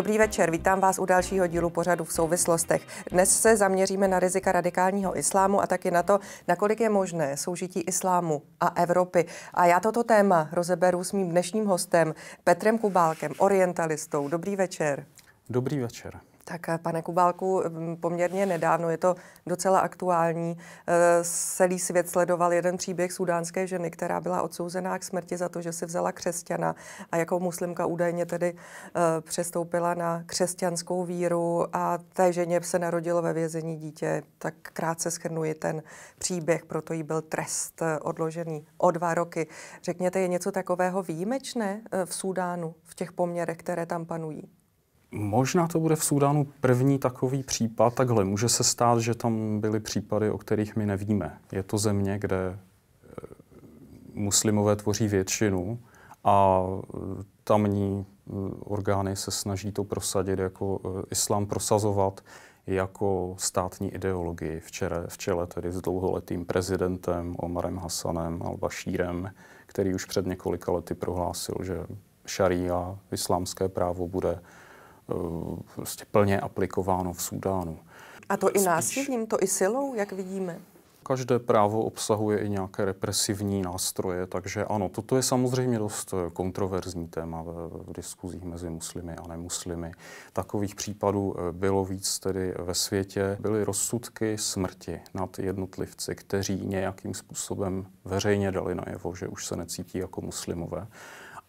Dobrý večer, vítám vás u dalšího dílu pořadu v souvislostech. Dnes se zaměříme na rizika radikálního islámu a taky na to, nakolik je možné soužití islámu a Evropy. A já toto téma rozeberu s mým dnešním hostem Petrem Kubálkem, orientalistou. Dobrý večer. Dobrý večer. Tak eh, pane Kubálku, mm, poměrně nedávno, je to docela aktuální, eh, celý svět sledoval jeden příběh sudánské ženy, která byla odsouzená k smrti za to, že si vzala křesťana a jako muslimka údajně tedy eh, přestoupila na křesťanskou víru a té ženě se narodilo ve vězení dítě. Tak krátce schrnuji ten příběh, proto jí byl trest odložený o dva roky. Řekněte, je něco takového výjimečné v Sudánu, v těch poměrech, které tam panují? Možná to bude v Súdánu první takový případ. Takhle může se stát, že tam byly případy, o kterých my nevíme. Je to země, kde eh, muslimové tvoří většinu a eh, tamní eh, orgány se snaží to prosadit, jako islám prosazovat jako státní ideologii Včere v čele tedy s dlouholetým prezidentem Omarem Hasanem al-Bashírem, který už před několika lety prohlásil, že šaria, islámské právo, bude Eh, prostě plně aplikováno v Súdánu. A to i násilím, to i silou, jak vidíme? Každé právo obsahuje i nějaké represivní nástroje, takže ano, toto je samozřejmě dost eh, kontroverzní téma v, v diskuzích mezi muslimy a nemuslimy. Takových případů eh, bylo víc tedy ve světě. Byly rozsudky smrti nad jednotlivci, kteří nějakým způsobem veřejně dali najevo, že už se necítí jako muslimové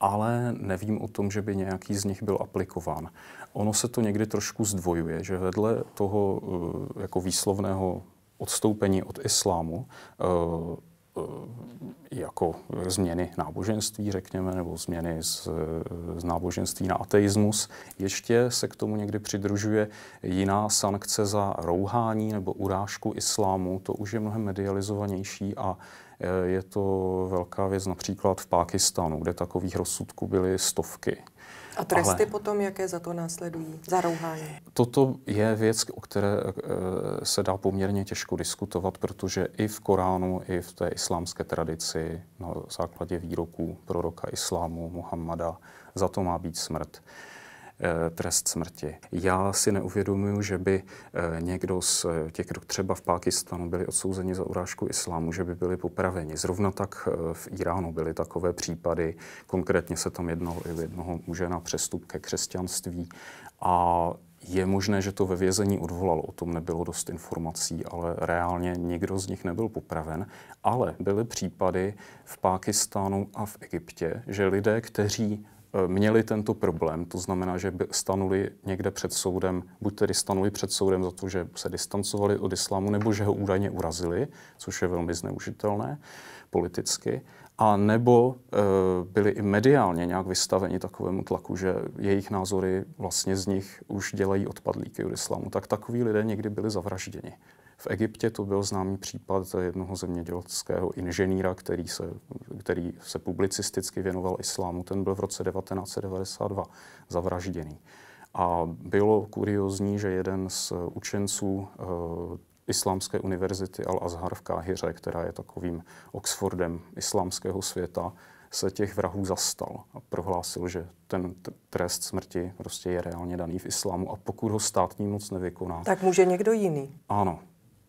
ale nevím o tom, že by nějaký z nich byl aplikován. Ono se to někdy trošku zdvojuje, že vedle toho eh, jako výslovného odstoupení od islámu eh, eh, jako změny náboženství, řekněme, nebo změny z, z náboženství na ateismus. Ještě se k tomu někdy přidružuje jiná sankce za rouhání nebo urážku islámu. To už je mnohem medializovanější a je to velká věc například v Pákistánu, kde takových rozsudků byly stovky. A tresty Ale potom, jaké za to následují? Za rouhání? Toto je věc, o které eh, se dá poměrně těžko diskutovat, protože i v Koránu, i v té islámské tradici na základě výroků proroka islámu Muhammada za to má být smrt. Eh, trest smrti. Já si neuvědomuji, že by eh, někdo z těch, kdo třeba v Pákistanu byli odsouzeni za urážku islámu, že by byli popraveni. Zrovna tak eh, v Iránu byly takové případy. Konkrétně se tam jednalo i jednoho muže na přestup ke křesťanství. A je možné, že to ve vězení odvolalo, o tom nebylo dost informací, ale reálně nikdo z nich nebyl popraven. Ale byly případy v Pákistánu a v Egyptě, že lidé, kteří Eh, měli tento problém, to znamená, že by stanuli někde před soudem, buď tedy stanuli před soudem za to, že se distancovali od islámu, nebo že ho údajně urazili, což je velmi zneužitelné politicky, a nebo eh, byli i mediálně nějak vystaveni takovému tlaku, že jejich názory vlastně z nich už dělají odpadlíky od islámu, tak takoví lidé někdy byli zavražděni. V Egyptě to byl známý případ jednoho zemědělského inženýra, který se, který se publicisticky věnoval islámu. Ten byl v roce 1992 zavražděný. A bylo kuriozní, že jeden z učenců eh, Islámské univerzity Al-Azhar v Káhyře, která je takovým Oxfordem islámského světa, se těch vrahů zastal a prohlásil, že ten trest smrti prostě je reálně daný v islámu a pokud ho státní moc nevykoná. Tak může někdo jiný. Ano,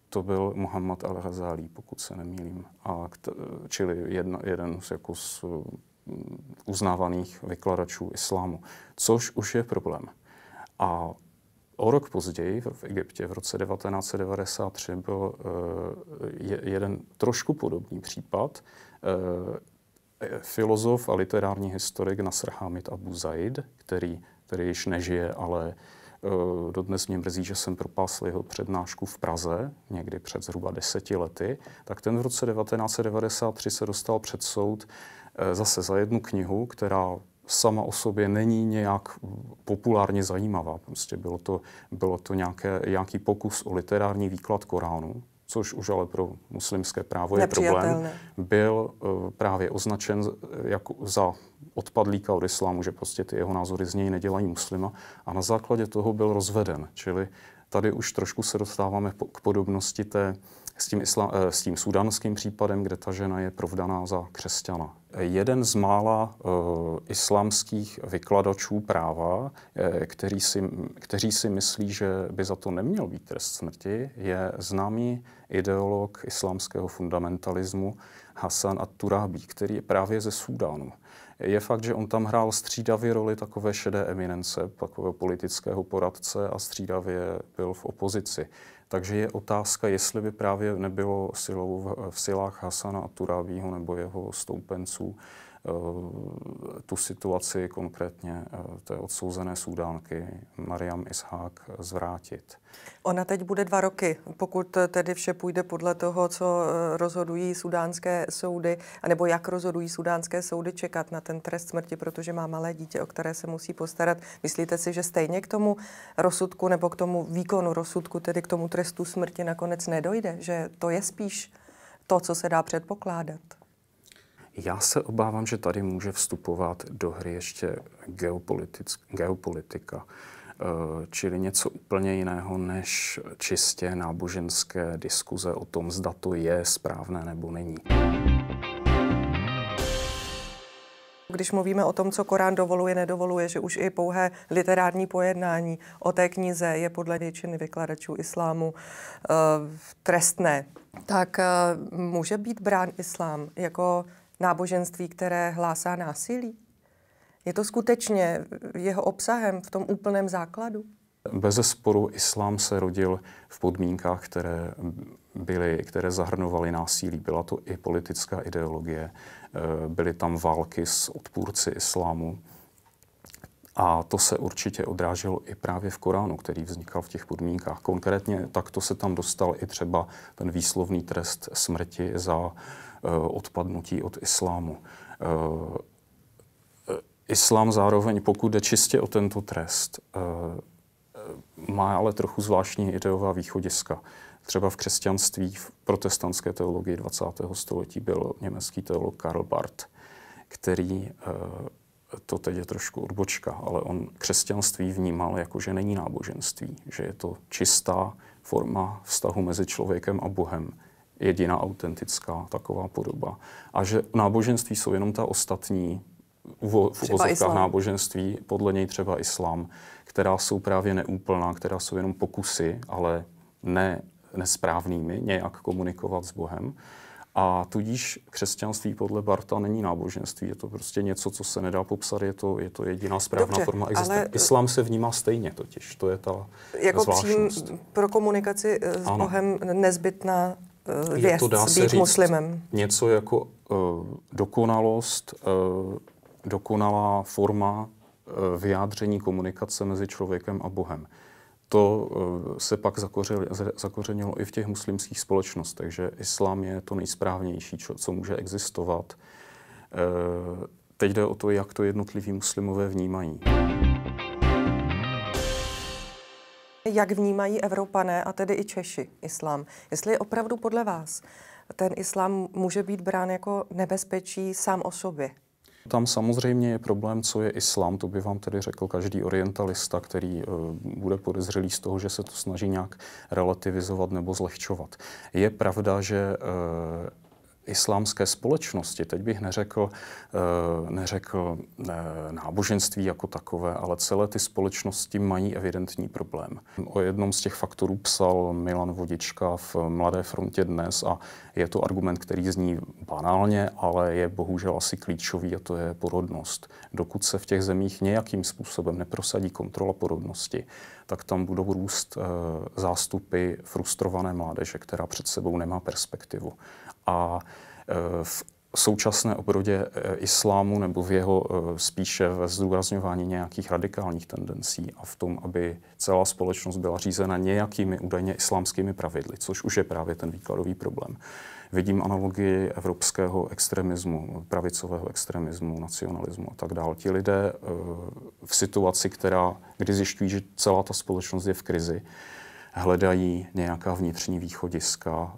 to byl Muhammad al-Ghazali, pokud se nemýlím, a kt, čili jedna, jeden z, jako z mm, uznávaných vykladačů islámu, což už je problém. A o rok později v Egyptě v roce 1993 byl eh, je, jeden trošku podobný případ. Eh, filozof a literární historik Nasr Hamid Abu Zaid, který, který již nežije, ale Eh, dodnes mě mrzí, že jsem propásl jeho přednášku v Praze, někdy před zhruba deseti lety. Tak ten v roce 1993 se dostal před soud eh, zase za jednu knihu, která sama o sobě není nějak populárně zajímavá. Prostě bylo to, bylo to nějaké, nějaký pokus o literární výklad Koránu, což už ale pro muslimské právo je problém, byl eh, právě označen jako za odpadlíka od islámu, že prostě ty jeho názory z něj nedělají muslima a na základě toho byl rozveden. Čili tady už trošku se dostáváme k podobnosti té s tím, isla, eh, s tím sudanským případem, kde ta žena je provdaná za křesťana. Jeden z mála uh, islámských vykladačů práva, eh, který si, kteří si myslí, že by za to neměl být trest smrti, je známý ideolog islámského fundamentalismu Hassan At-Turabi, který je právě ze Súdánu. Je fakt, že on tam hrál střídavě roli takové šedé eminence, takového politického poradce a střídavě byl v opozici. Takže je otázka, jestli by právě nebylo silou v silách Hasana a Turávího nebo jeho stoupenců Eh, tu situaci konkrétně eh, té odsouzené soudánky Mariam Ishák zvrátit. Ona teď bude dva roky, pokud tedy vše půjde podle toho, co eh, rozhodují sudánské soudy, anebo jak rozhodují sudánské soudy čekat na ten trest smrti, protože má malé dítě, o které se musí postarat. Myslíte si, že stejně k tomu rozsudku nebo k tomu výkonu rozsudku, tedy k tomu trestu smrti nakonec nedojde? Že to je spíš to, co se dá předpokládat? Já se obávám, že tady může vstupovat do hry ještě geopolitika, eh, čili něco úplně jiného než čistě náboženské diskuze o tom, zda to je správné nebo není. Když mluvíme o tom, co Korán dovoluje, nedovoluje, že už i pouhé literární pojednání o té knize je podle většiny vykladačů islámu eh, trestné, tak eh, může být brán islám jako náboženství, které hlásá násilí? Je to skutečně jeho obsahem v tom úplném základu? Bez sporu islám se rodil v podmínkách, které, byly, které zahrnovaly násilí. Byla to i politická ideologie, eh, byly tam války s odpůrci islámu. A to se určitě odráželo i právě v Koránu, který vznikal v těch podmínkách. Konkrétně takto se tam dostal i třeba ten výslovný trest smrti za Eh, odpadnutí od islámu. Eh, islám zároveň, pokud jde čistě o tento trest, eh, má ale trochu zvláštní ideová východiska. Třeba v křesťanství, v protestantské teologii 20. století byl německý teolog Karl Barth, který, to teď je trošku odbočka, ale on křesťanství vnímal jako, že není náboženství, že je to čistá forma vztahu mezi člověkem a Bohem jediná autentická taková podoba. A že náboženství jsou jenom ta ostatní, v uvozovkách náboženství, podle něj třeba islám, která jsou právě neúplná, která jsou jenom pokusy, ale ne nesprávnými, nějak komunikovat s Bohem. A tudíž křesťanství podle Barta není náboženství, je to prostě něco, co se nedá popsat, je to, je to jediná správná Dobře, forma existence. Ale... Islám se vnímá stejně totiž, to je ta Jako přím pro komunikaci eh, s ano. Bohem nezbytná věc, to dá se být říct muslimem. Něco jako uh, dokonalost, uh, dokonalá forma uh, vyjádření komunikace mezi člověkem a Bohem. To uh, se pak zakořil, zakořenilo i v těch muslimských společnostech, že islám je to nejsprávnější, čo, co může existovat. Uh, teď jde o to, jak to jednotliví muslimové vnímají jak vnímají Evropané a tedy i Češi islám. Jestli je opravdu podle vás ten islám může být brán jako nebezpečí sám o sobě. Tam samozřejmě je problém, co je islám. To by vám tedy řekl každý orientalista, který eh, bude podezřelý z toho, že se to snaží nějak relativizovat nebo zlehčovat. Je pravda, že eh, islámské společnosti. Teď bych neřekl, eh, neřekl eh, náboženství jako takové, ale celé ty společnosti mají evidentní problém. O jednom z těch faktorů psal Milan Vodička v Mladé frontě dnes a je to argument, který zní banálně, ale je bohužel asi klíčový a to je porodnost. Dokud se v těch zemích nějakým způsobem neprosadí kontrola porodnosti, tak tam budou růst eh, zástupy frustrované mládeže, která před sebou nemá perspektivu a e, v současné obrodě e, islámu nebo v jeho e, spíše ve zdůrazňování nějakých radikálních tendencí a v tom, aby celá společnost byla řízena nějakými údajně islámskými pravidly, což už je právě ten výkladový problém. Vidím analogii evropského extremismu, pravicového extremismu, nacionalismu a tak dále. Ti lidé v situaci, která, kdy zjišťují, že celá ta společnost je v krizi, hledají nějaká vnitřní východiska,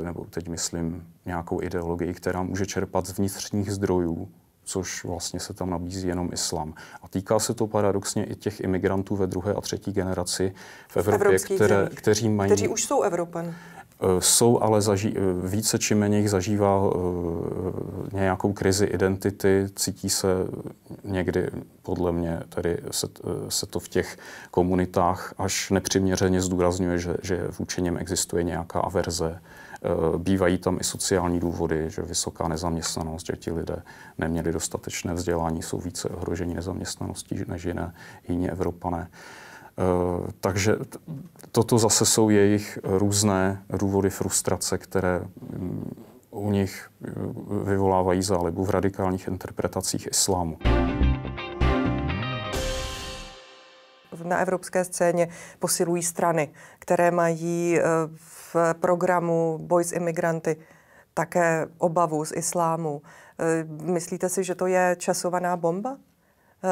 eh, nebo teď myslím nějakou ideologii, která může čerpat z vnitřních zdrojů, což vlastně se tam nabízí jenom islám. A týká se to paradoxně i těch imigrantů ve druhé a třetí generaci v Evropě, které, kteří mají... Kteří už jsou Evropan. Eh, jsou, ale zaží, eh, více či méně jich zažívá nějakou krizi identity, cítí se někdy podle mě tady se, se to v těch komunitách až nepřiměřeně zdůrazňuje, že, že v učením existuje nějaká averze. E, bývají tam i sociální důvody, že vysoká nezaměstnanost, že ti lidé neměli dostatečné vzdělání, jsou více ohroženi nezaměstnaností než jiné, jiní Evropané. E, takže toto zase jsou jejich různé důvody frustrace, které u nich eh, vyvolávají zálibu v radikálních interpretacích islámu. na evropské scéně posilují strany, které mají eh, v programu boj s imigranty také obavu z islámu. Eh, myslíte si, že to je časovaná bomba?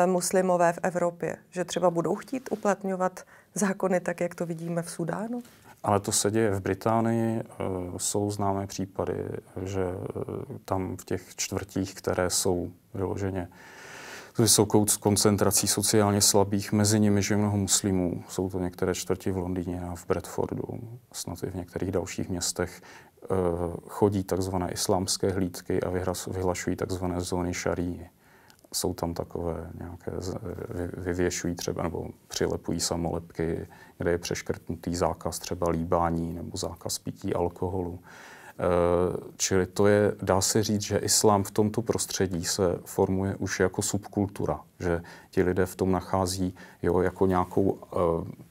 muslimové v Evropě, že třeba budou chtít uplatňovat zákony tak, jak to vidíme v Sudánu? Ale to se děje v Británii. Eh, jsou známé případy, že eh, tam v těch čtvrtích, které jsou vyloženě s vysokou koncentrací sociálně slabých, mezi nimi je mnoho muslimů. Jsou to některé čtvrti v Londýně a v Bradfordu, snad i v některých dalších městech, eh, chodí takzvané islámské hlídky a vyhlašují takzvané zóny šarí jsou tam takové nějaké, e, vyvěšují třeba nebo přilepují samolepky, kde je přeškrtnutý zákaz třeba líbání nebo zákaz pití alkoholu. Eh, čili to je, dá se říct, že islám v tomto prostředí se formuje už jako subkultura, že ti lidé v tom nachází jo, jako nějakou eh,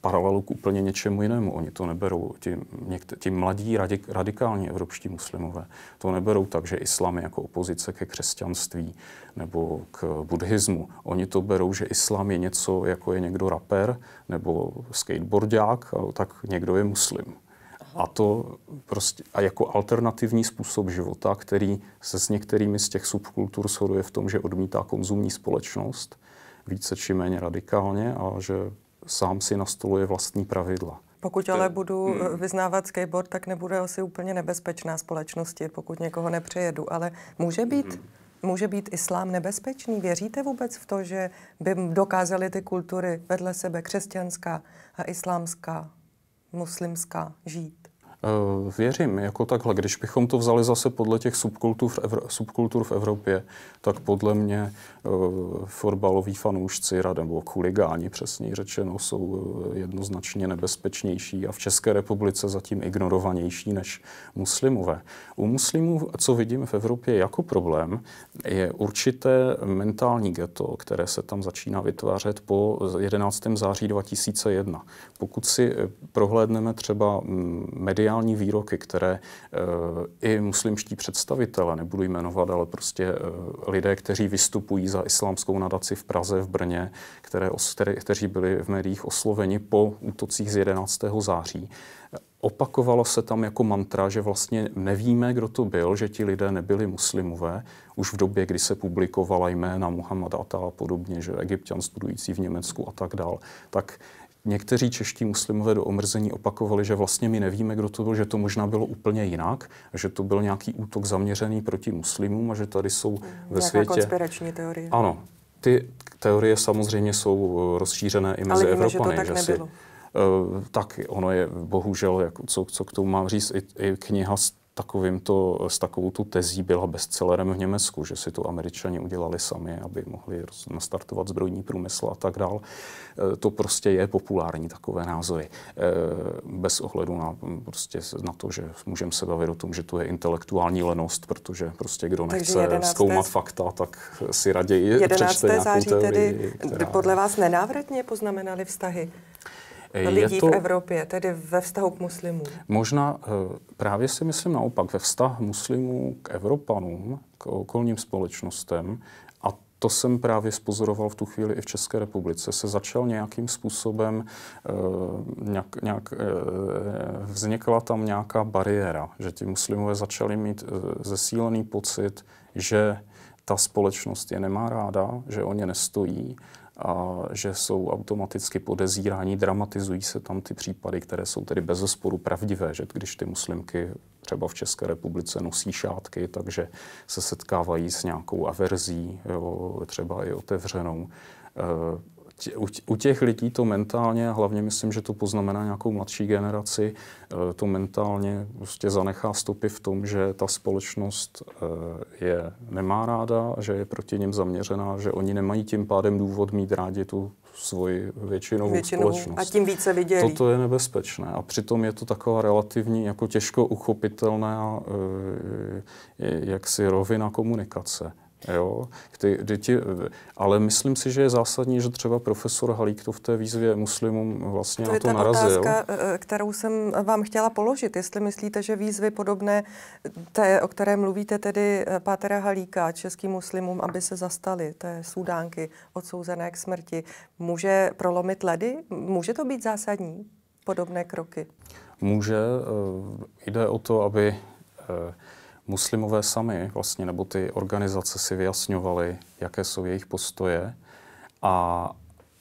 paralelu k úplně něčemu jinému. Oni to neberou, ti, někte, ti mladí radik, radikální evropští muslimové, to neberou tak, že islám je jako opozice ke křesťanství nebo k buddhismu. Oni to berou, že islám je něco, jako je někdo rapper nebo skateboardák, tak někdo je muslim. A to prostě a jako alternativní způsob života, který se s některými z těch subkultur shoduje v tom, že odmítá konzumní společnost více či méně radikálně a že sám si nastoluje vlastní pravidla. Pokud ale budu hmm. eh, vyznávat skateboard, tak nebude asi úplně nebezpečná společnosti, pokud někoho nepřejedu. Ale může být, hmm. může být islám nebezpečný? Věříte vůbec v to, že by dokázaly ty kultury vedle sebe křesťanská a islámská, muslimská žít? Eh, věřím, jako takhle, když bychom to vzali zase podle těch subkultur v, Evro- subkultur v Evropě, tak podle mě eh, fotbaloví fanoušci, nebo chuligáni přesně řečeno, jsou eh, jednoznačně nebezpečnější a v České republice zatím ignorovanější než muslimové. U muslimů, co vidím v Evropě jako problém, je určité mentální ghetto, které se tam začíná vytvářet po 11. září 2001. Pokud si prohlédneme třeba mm, mediální mediální výroky, které eh, i muslimští představitele, nebudu jmenovat, ale prostě eh, lidé, kteří vystupují za islámskou nadaci v Praze, v Brně, které, které, kteří byli v médiích osloveni po útocích z 11. září, opakovalo se tam jako mantra, že vlastně nevíme, kdo to byl, že ti lidé nebyli muslimové, už v době, kdy se publikovala jména Muhammad Atta a podobně, že egyptian studující v Německu a tak dál, tak Někteří čeští muslimové do omrzení opakovali, že vlastně my nevíme, kdo to byl, že to možná bylo úplně jinak, že to byl nějaký útok zaměřený proti muslimům a že tady jsou hmm, ve Nějaká světě... konspirační teorie. Ano. Ty teorie samozřejmě jsou eh, rozšířené i mezi Ale víme, Evropany. Že to tak že eh, tak ono je bohužel, jako co, co k tomu mám říct, i, i kniha Takovým to s takovou tu tezí byla bestsellerem v Německu, že si to američani udělali sami, aby mohli nastartovat zbrojní průmysl a tak dál. E, to prostě je populární takové názory. E, bez ohledu na, prostě na to, že můžeme se bavit o tom, že to je intelektuální lenost, protože prostě kdo nechce 11. zkoumat fakta, tak si raději přečte nějakou září teorii, tedy která... podle vás nenávratně poznamenali vztahy lidí to, v Evropě, tedy ve vztahu k muslimům? Možná eh, právě si myslím naopak, ve vztahu muslimů k Evropanům, k okolním společnostem a to jsem právě spozoroval v tu chvíli i v České republice, se začal nějakým způsobem, eh, nějak, nějak, eh, vznikla tam nějaká bariéra, že ti muslimové začali mít zesílený pocit, že ta společnost je nemá ráda, že o ně nestojí a že jsou automaticky podezíráni, dramatizují se tam ty případy, které jsou tedy bez zesporu pravdivé, že když ty muslimky třeba v České republice nosí šátky, takže se setkávají s nějakou averzí, jo, třeba i otevřenou, eh, u těch lidí to mentálně, a hlavně myslím, že to poznamená nějakou mladší generaci, eh, to mentálně prostě zanechá stopy v tom, že ta společnost eh, je nemá ráda, že je proti něm zaměřená, že oni nemají tím pádem důvod mít rádi tu svoji většinovou, většinovou společnost. A tím více viděli. Toto je nebezpečné a přitom je to taková relativní, jako těžko uchopitelná eh, jak rovina komunikace. Jo? Kdy, kdy ti, ale myslím si, že je zásadní, že třeba profesor Halík to v té výzvě muslimům vlastně to na to narazil. To je ta otázka, eh, kterou jsem vám chtěla položit. Jestli myslíte, že výzvy podobné, té, o které mluvíte tedy eh, Pátera Halíka, českým muslimům, aby se zastali té sudánky odsouzené k smrti, může prolomit ledy? Může to být zásadní? Podobné kroky? Může. Eh, jde o to, aby muslimové sami, vlastně, nebo ty organizace si vyjasňovaly, jaké jsou jejich postoje a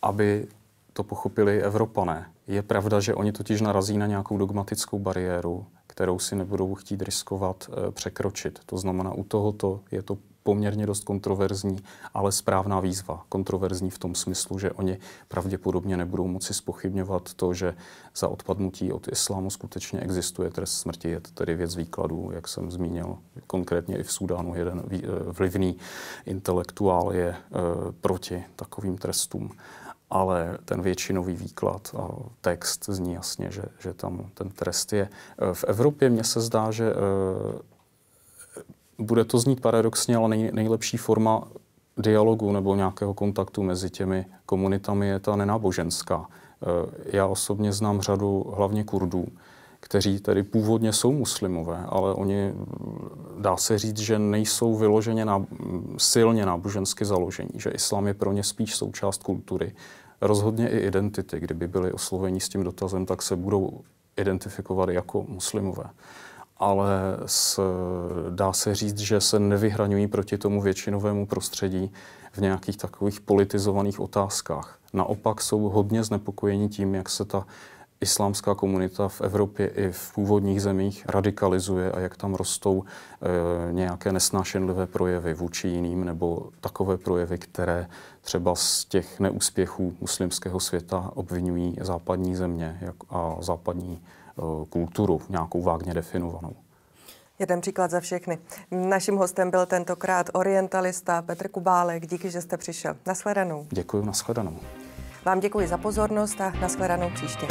aby to pochopili Evropané. Je pravda, že oni totiž narazí na nějakou dogmatickou bariéru, kterou si nebudou chtít riskovat e, překročit. To znamená, u tohoto je to poměrně dost kontroverzní, ale správná výzva. Kontroverzní v tom smyslu, že oni pravděpodobně nebudou moci spochybňovat to, že za odpadnutí od islámu skutečně existuje trest smrti. Je to tedy věc výkladu, jak jsem zmínil, konkrétně i v Súdánu jeden eh, vlivný intelektuál je eh, proti takovým trestům ale ten většinový výklad a text zní jasně, že, že tam ten trest je. Eh, v Evropě mně se zdá, že bude to znít paradoxně, ale nej, nejlepší forma dialogu nebo nějakého kontaktu mezi těmi komunitami je ta nenáboženská. E, já osobně znám řadu hlavně Kurdů, kteří tedy původně jsou muslimové, ale oni, dá se říct, že nejsou vyloženě na, silně nábožensky založení, že islám je pro ně spíš součást kultury, rozhodně i identity. Kdyby byli osloveni s tím dotazem, tak se budou identifikovat jako muslimové ale s, dá se říct, že se nevyhraňují proti tomu většinovému prostředí v nějakých takových politizovaných otázkách. Naopak jsou hodně znepokojeni tím, jak se ta islámská komunita v Evropě i v původních zemích radikalizuje a jak tam rostou e, nějaké nesnášenlivé projevy vůči jiným nebo takové projevy, které třeba z těch neúspěchů muslimského světa obvinují západní země a západní Eh, kulturu, nějakou vágně definovanou. Jeden příklad za všechny. Naším hostem byl tentokrát orientalista Petr Kubálek. Díky, že jste přišel. Nashledanou. Děkuji, nashledanou. Vám děkuji za pozornost a nashledanou příště.